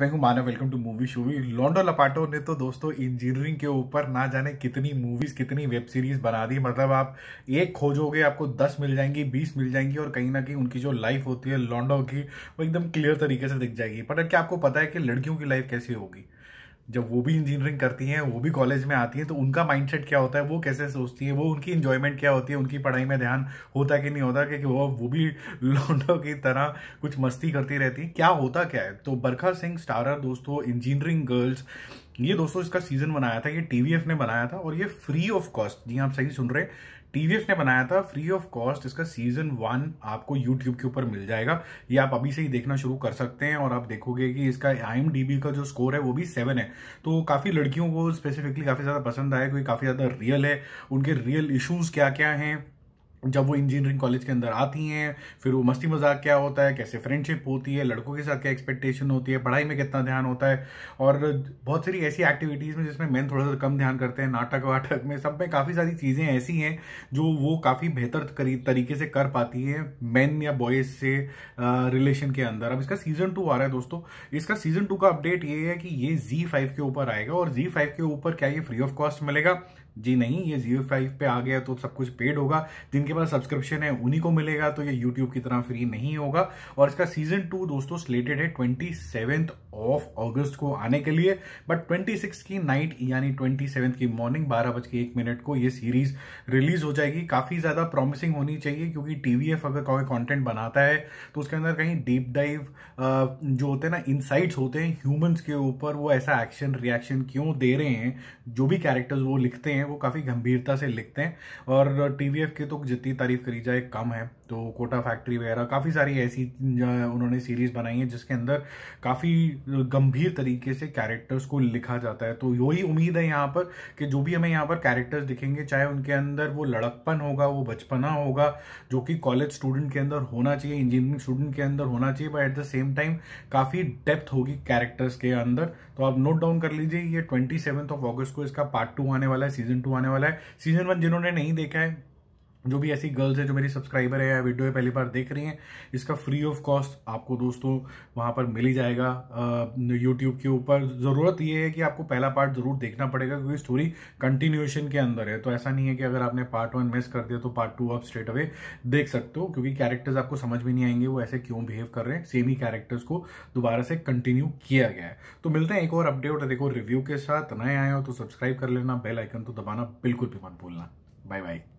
मैं हूं Manav welcome to movie शूवी लॉन्डो लपाटो ने तो दोस्तों इंजीनियरिंग के ऊपर ना जाने कितनी मूवीज कितनी वेब सीरीज बना दी मतलब आप एक खोजोगे आपको दस मिल जाएंगी बीस मिल जाएंगी और कहीं ना कहीं उनकी जो लाइफ होती है लॉन्डो की वो एकदम क्लियर तरीके से दिख जाएगी पर क्या आपको पता है कि लड़कियों की लाइफ कैसी होगी जब वो भी इंजीनियरिंग करती हैं वो भी कॉलेज में आती हैं तो उनका माइंडसेट क्या होता है वो कैसे सोचती है वो उनकी इंजॉयमेंट क्या होती है उनकी पढ़ाई में ध्यान होता कि नहीं होता क्योंकि वो वो भी लौंडों की तरह कुछ मस्ती करती रहती क्या होता क्या है तो बरखा सिंह स्टारर दोस्तों इंजीनियरिंग गर्ल्स ये दोस्तों इसका सीजन बनाया था ये टीवीएफ ने बनाया था और ये फ्री ऑफ कॉस्ट जी आप सही सुन रहे हैं टीवीएफ ने बनाया था फ्री ऑफ कॉस्ट इसका सीजन वन आपको यूट्यूब के ऊपर मिल जाएगा ये आप अभी से ही देखना शुरू कर सकते हैं और आप देखोगे कि इसका आई का जो स्कोर है वो भी सेवन है तो काफी लड़कियों को स्पेसिफिकली काफी ज्यादा पसंद आया क्योंकि काफी ज्यादा रियल है उनके रियल इश्यूज क्या क्या हैं जब वो इंजीनियरिंग कॉलेज के अंदर आती हैं फिर वो मस्ती मजाक क्या होता है कैसे फ्रेंडशिप होती है लड़कों के साथ क्या एक्सपेक्टेशन होती है पढ़ाई में कितना ध्यान होता है और बहुत सारी ऐसी एक्टिविटीज़ में जिसमें मैन थोड़ा सा कम ध्यान करते हैं नाटक वाटक में सब में काफ़ी सारी चीज़ें ऐसी हैं जो वो काफ़ी बेहतर तरीके से कर पाती हैं मैन या बॉयज़ से रिलेशन के अंदर अब इसका सीज़न टू आ रहा है दोस्तों इसका सीज़न टू का अपडेट ये है कि ये जी फाइव के ऊपर आएगा और जी फाइव के ऊपर क्या ये फ्री ऑफ कॉस्ट मिलेगा जी नहीं ये जियो फाइव पे आ गया तो सब कुछ पेड होगा जिनके पास सब्सक्रिप्शन है उन्हीं को मिलेगा तो ये यूट्यूब की तरह फ्री नहीं होगा और इसका सीजन टू दोस्तों स्लेटेड है ट्वेंटी ऑफ ऑगस्ट को आने के लिए बट ट्वेंटी की नाइट यानी ट्वेंटी की मॉर्निंग बारह बज के एक मिनट को ये सीरीज रिलीज हो जाएगी काफी ज्यादा प्रॉमिसिंग होनी चाहिए क्योंकि टीवीएफ अगर कोई कॉन्टेंट बनाता है तो उसके अंदर कहीं डीप डाइव जो होते हैं ना इनसाइट्स होते हैं ह्यूमन्स के ऊपर वो ऐसा एक्शन रिएक्शन क्यों दे रहे हैं जो भी कैरेक्टर्स वो लिखते हैं हैं वो काफ़ी गंभीरता से लिखते हैं और टी की तो जितनी तारीफ करी जाए कम है तो कोटा फैक्ट्री वगैरह काफ़ी सारी ऐसी उन्होंने सीरीज़ बनाई है जिसके अंदर काफ़ी गंभीर तरीके से कैरेक्टर्स को लिखा जाता है तो यही उम्मीद है यहाँ पर कि जो भी हमें यहाँ पर कैरेक्टर्स दिखेंगे चाहे उनके अंदर वो लड़कपन होगा वो बचपना होगा जो कि कॉलेज स्टूडेंट के अंदर होना चाहिए इंजीनियरिंग स्टूडेंट के अंदर होना चाहिए but at the same time काफ़ी डेप्थ होगी कैरेक्टर्स के अंदर तो आप नोट डाउन कर लीजिए ये ट्वेंटी ऑफ ऑगस्ट को इसका पार्ट टू आने वाला है सीजन सीजन टू आने वाला है सीजन वन जिन्होंने नहीं देखा है जो भी ऐसी गर्ल्स है जो मेरी सब्सक्राइबर है या वीडियो है पहली बार देख रही हैं इसका फ्री ऑफ कॉस्ट आपको दोस्तों वहाँ पर मिल ही जाएगा यूट्यूब के ऊपर ज़रूरत ये है कि आपको पहला पार्ट ज़रूर देखना पड़ेगा क्योंकि स्टोरी कंटिन्यूएशन के अंदर है तो ऐसा नहीं है कि अगर आपने पार्ट वन मिस कर दिया तो पार्ट टू आप स्ट्रेट अवे देख सकते हो क्योंकि कैरेक्टर्स आपको समझ में नहीं आएंगे वो ऐसे क्यों बिहेव कर रहे हैं सेम ही कैरेक्टर्स को दोबारा से कंटिन्यू किया गया है तो मिलते हैं एक और अपडेट और एक और रिव्यू के साथ नए आए हो तो सब्सक्राइब कर लेना बेल आइकन तो दबाना बिल्कुल भी मत भूलना बाय बाय